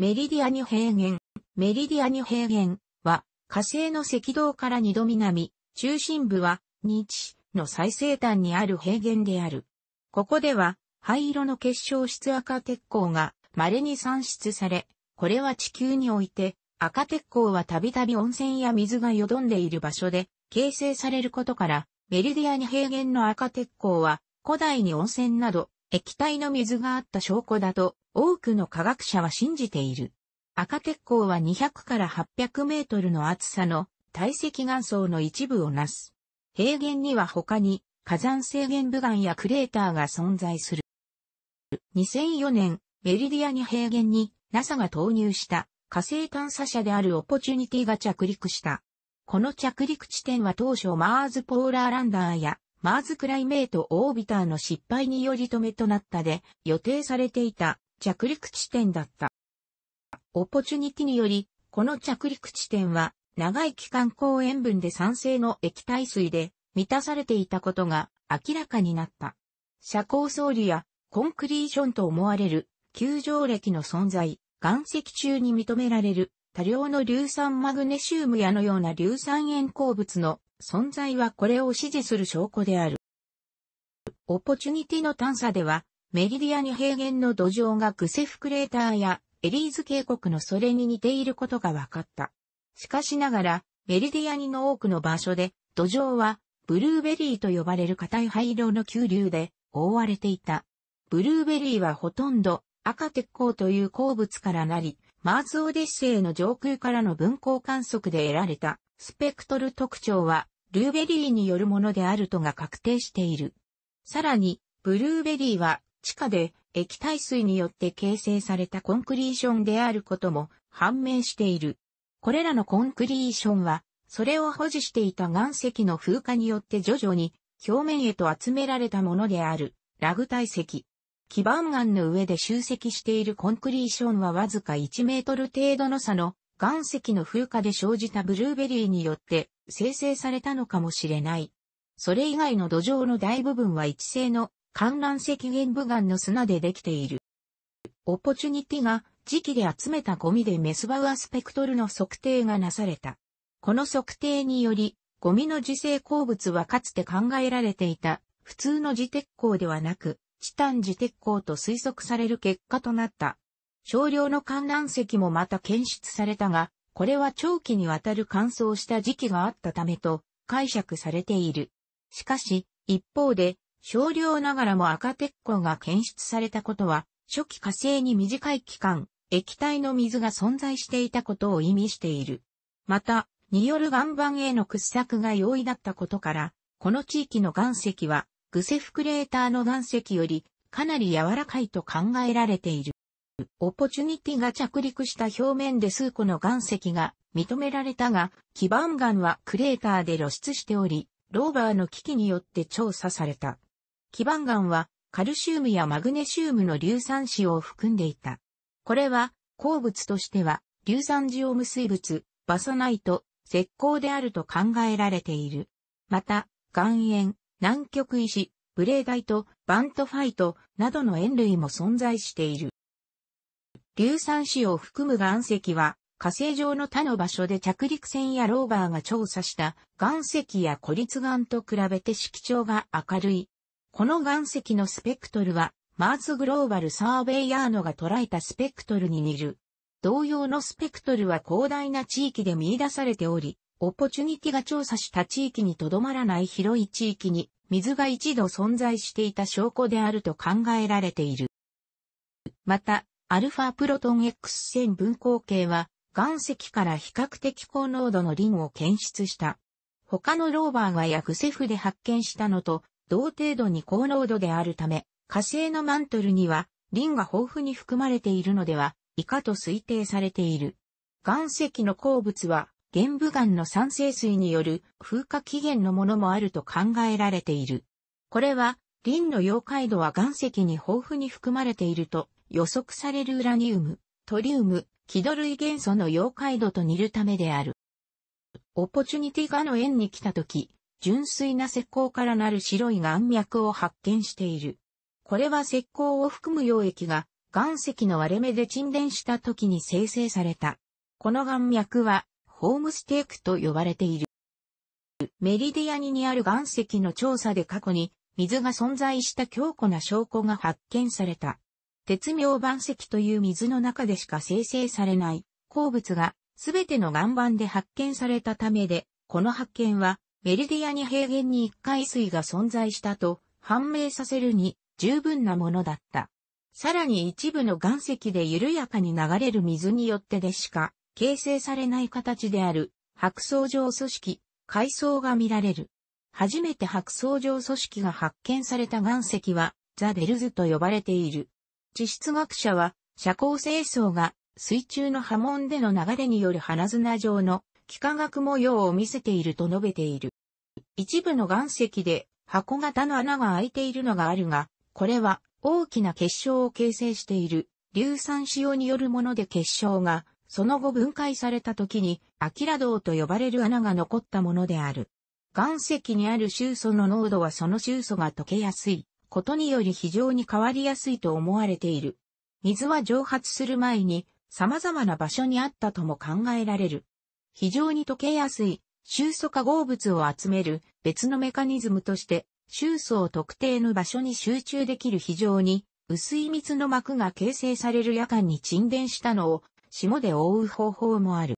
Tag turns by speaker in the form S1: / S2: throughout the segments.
S1: メリディアニ平原。メリディアニ平原は火星の赤道から2度南、中心部は日の最西端にある平原である。ここでは灰色の結晶質赤鉄鋼が稀に産出され、これは地球において赤鉄鋼はたびたび温泉や水が淀んでいる場所で形成されることから、メリディアニ平原の赤鉄鋼は古代に温泉など液体の水があった証拠だと多くの科学者は信じている。赤鉄鋼は200から800メートルの厚さの堆積岩層の一部をなす。平原には他に火山制限部岩やクレーターが存在する。2004年、メリディアに平原に NASA が投入した火星探査車であるオポチュニティが着陸した。この着陸地点は当初マーズポーラーランダーやマーズクライメートオービターの失敗により止めとなったで、予定されていた着陸地点だった。オポチュニティにより、この着陸地点は、長い期間高塩分で酸性の液体水で満たされていたことが明らかになった。遮光層理やコンクリーションと思われる球場歴の存在、岩石中に認められる多量の硫酸マグネシウムやのような硫酸塩鉱物の存在はこれを支持する証拠である。オポチュニティの探査では、メリディアに平原の土壌がグセフクレーターやエリーズ渓谷のそれに似ていることが分かった。しかしながら、メリディアニの多くの場所で、土壌はブルーベリーと呼ばれる硬い灰色の急流で覆われていた。ブルーベリーはほとんど赤鉄鋼という鉱物からなり、マーズオデッセイの上空からの分光観測で得られたスペクトル特徴は、ルーベリーによるものであるとが確定している。さらに、ブルーベリーは、地下で液体水によって形成されたコンクリーションであることも判明している。これらのコンクリーションは、それを保持していた岩石の風化によって徐々に表面へと集められたものである、ラグ体石。基板岩の上で集積しているコンクリーションはわずか1メートル程度の差の岩石の風化で生じたブルーベリーによって生成されたのかもしれない。それ以外の土壌の大部分は一斉の観覧石原部岩の砂でできている。オポチュニティが磁気で集めたゴミでメスバウアスペクトルの測定がなされた。この測定により、ゴミの磁性鉱物はかつて考えられていた普通の自鉄鉱ではなく、チタン磁鉄鉱と推測される結果となった。少量の観覧席もまた検出されたが、これは長期にわたる乾燥した時期があったためと解釈されている。しかし、一方で、少量ながらも赤鉄鋼が検出されたことは、初期火星に短い期間、液体の水が存在していたことを意味している。また、による岩盤への掘削が容易だったことから、この地域の岩石は、グセフクレーターの岩石よりかなり柔らかいと考えられている。オポチュニティが着陸した表面で数個の岩石が認められたが、基盤岩はクレーターで露出しており、ローバーの機器によって調査された。基盤岩はカルシウムやマグネシウムの硫酸子を含んでいた。これは鉱物としては硫酸ジオ無水物、バソナイト、石膏であると考えられている。また、岩塩、南極石、ブレーダイト、バントファイトなどの塩類も存在している。硫酸子を含む岩石は、火星上の他の場所で着陸船やローバーが調査した岩石や孤立岩と比べて色調が明るい。この岩石のスペクトルは、マーズグローバルサーベイヤーノが捉えたスペクトルに似る。同様のスペクトルは広大な地域で見出されており、オポチュニティが調査した地域にとどまらない広い地域に水が一度存在していた証拠であると考えられている。また、アルファプロトン X 線分光計は、岩石から比較的高濃度のリンを検出した。他のローバーがヤグセフで発見したのと、同程度に高濃度であるため、火星のマントルには、リンが豊富に含まれているのでは、以下と推定されている。岩石の鉱物は、玄武岩の酸性水による風化起源のものもあると考えられている。これは、リンの溶解度は岩石に豊富に含まれていると予測されるウラニウム、トリウム、気ド類元素の溶解度と似るためである。オポチュニティガの円に来た時、純粋な石膏からなる白い岩脈を発見している。これは石膏を含む溶液が岩石の割れ目で沈殿した時に生成された。この岩脈はホームステークと呼ばれている。メリディアニにある岩石の調査で過去に水が存在した強固な証拠が発見された。鉄明板石という水の中でしか生成されない鉱物がすべての岩盤で発見されたためで、この発見はメリディアに平原に一回水が存在したと判明させるに十分なものだった。さらに一部の岩石で緩やかに流れる水によってでしか形成されない形である白層状組織、階層が見られる。初めて白層状組織が発見された岩石はザ・ベルズと呼ばれている。地質学者は、社交清掃が水中の波紋での流れによる花砂状の幾何学模様を見せていると述べている。一部の岩石で箱型の穴が開いているのがあるが、これは大きな結晶を形成している硫酸塩によるもので結晶がその後分解された時にアキラ銅と呼ばれる穴が残ったものである。岩石にある臭素の濃度はその臭素が溶けやすいことにより非常に変わりやすいと思われている。水は蒸発する前に様々な場所にあったとも考えられる。非常に溶けやすい、臭素化合物を集める別のメカニズムとして、臭素を特定の場所に集中できる非常に薄い蜜の膜が形成される夜間に沈殿したのを霜で覆う方法もある。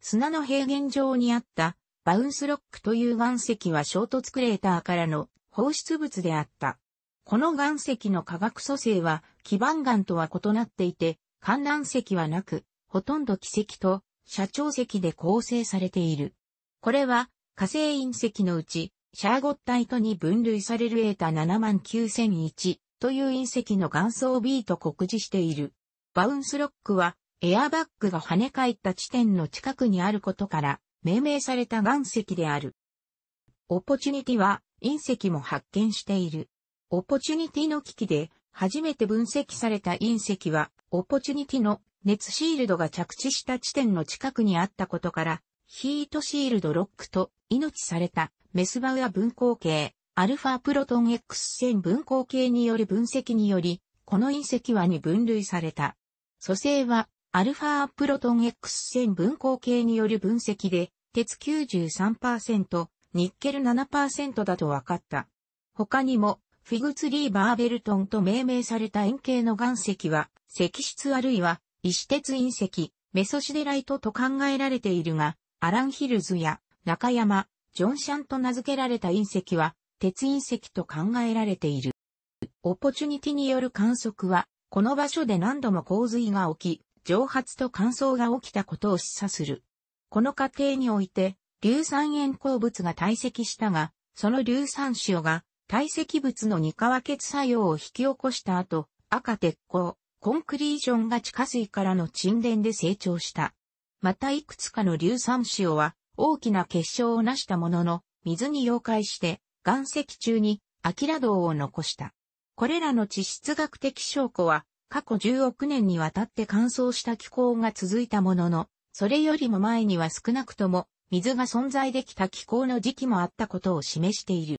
S1: 砂の平原上にあったバウンスロックという岩石は衝突クレーターからの放出物であった。この岩石の化学組成は基板岩とは異なっていて、観覧石はなく、ほとんど奇石と社長石で構成されている。これは火星隕石のうち、シャーゴッタイトに分類されるエータ79001という隕石の岩層 B と酷似している。バウンスロックはエアバッグが跳ね返った地点の近くにあることから命名された岩石である。オポチュニティは隕石も発見している。オポチュニティの機器で初めて分析された隕石は、オポチュニティの熱シールドが着地した地点の近くにあったことから、ヒートシールドロックと命されたメスバウア分光系、アルファプロトン X 線分光系による分析により、この隕石はに分類された。蘇生は、アルファプロトン X 線分光系による分析で、鉄93%、ニッケル7%だと分かった。他にも、フィグツリー・バーベルトンと命名された円形の岩石は、石質あるいは、石鉄隕石、メソシデライトと考えられているが、アラン・ヒルズや中山、ジョン・シャンと名付けられた隕石は、鉄隕石と考えられている。オポチュニティによる観測は、この場所で何度も洪水が起き、蒸発と乾燥が起きたことを示唆する。この過程において、硫酸塩鉱物が堆積したが、その硫酸塩が堆積物の二化和結作用を引き起こした後、赤鉄鋼、コンクリージョンが地下水からの沈殿で成長した。またいくつかの硫酸塩は大きな結晶を成したものの、水に溶解して岩石中にアキラ銅を残した。これらの地質学的証拠は過去10億年にわたって乾燥した気候が続いたものの、それよりも前には少なくとも水が存在できた気候の時期もあったことを示している。